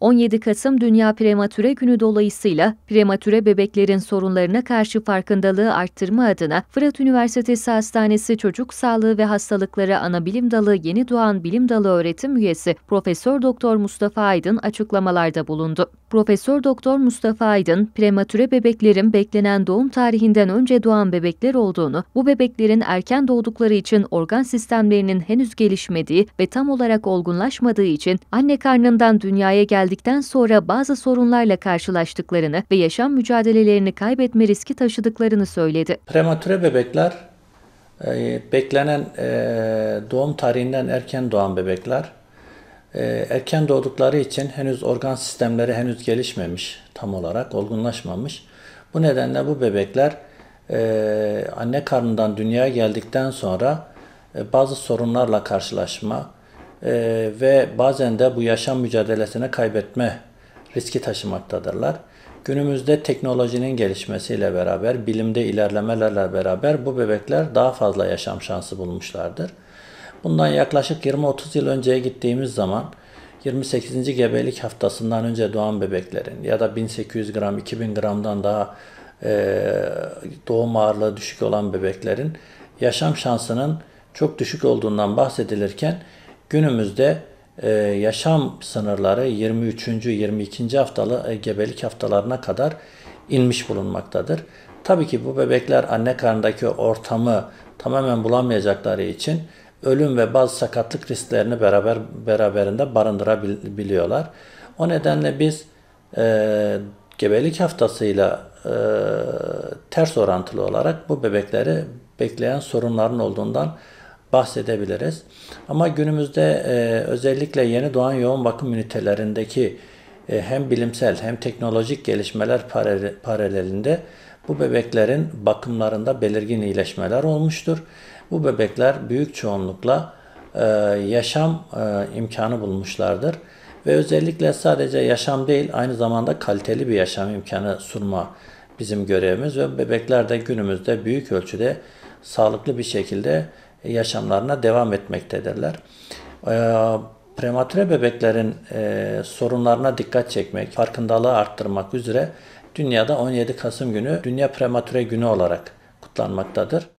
17 Kasım Dünya Prematüre Günü dolayısıyla prematüre bebeklerin sorunlarına karşı farkındalığı arttırma adına Fırat Üniversitesi Hastanesi Çocuk Sağlığı ve Hastalıkları Anabilim Dalı Yeni Doğan Bilim Dalı öğretim üyesi Profesör Doktor Mustafa Aydın açıklamalarda bulundu. Profesör Doktor Mustafa Aydın, prematüre bebeklerin beklenen doğum tarihinden önce doğan bebekler olduğunu, bu bebeklerin erken doğdukları için organ sistemlerinin henüz gelişmediği ve tam olarak olgunlaşmadığı için anne karnından dünyaya gel geldikten sonra bazı sorunlarla karşılaştıklarını ve yaşam mücadelelerini kaybetme riski taşıdıklarını söyledi. Prematüre bebekler e, beklenen e, doğum tarihinden erken doğan bebekler e, erken doğdukları için henüz organ sistemleri henüz gelişmemiş tam olarak olgunlaşmamış. Bu nedenle bu bebekler e, anne karnından dünyaya geldikten sonra e, bazı sorunlarla karşılaşma, e, ve bazen de bu yaşam mücadelesine kaybetme riski taşımaktadırlar. Günümüzde teknolojinin gelişmesiyle beraber, bilimde ilerlemelerle beraber bu bebekler daha fazla yaşam şansı bulmuşlardır. Bundan yaklaşık 20-30 yıl önceye gittiğimiz zaman 28. gebelik haftasından önce doğan bebeklerin ya da 1800 gram, 2000 gramdan daha e, doğum ağırlığı düşük olan bebeklerin yaşam şansının çok düşük olduğundan bahsedilirken Günümüzde e, yaşam sınırları 23. 22. haftalı e, gebelik haftalarına kadar inmiş bulunmaktadır. Tabii ki bu bebekler anne karnındaki ortamı tamamen bulamayacakları için ölüm ve bazı sakatlık risklerini beraber beraberinde barındırabiliyorlar. O nedenle biz e, gebelik haftasıyla e, ters orantılı olarak bu bebekleri bekleyen sorunların olduğundan bahsedebiliriz. Ama günümüzde e, özellikle yeni doğan yoğun bakım ünitelerindeki e, hem bilimsel hem teknolojik gelişmeler paralelinde bu bebeklerin bakımlarında belirgin iyileşmeler olmuştur. Bu bebekler büyük çoğunlukla e, yaşam e, imkanı bulmuşlardır ve özellikle sadece yaşam değil aynı zamanda kaliteli bir yaşam imkanı sunma bizim görevimiz ve bebekler de günümüzde büyük ölçüde sağlıklı bir şekilde yaşamlarına devam etmektedirler. Ee, prematüre bebeklerin e, sorunlarına dikkat çekmek, farkındalığı arttırmak üzere dünyada 17 Kasım günü Dünya Prematüre Günü olarak kutlanmaktadır.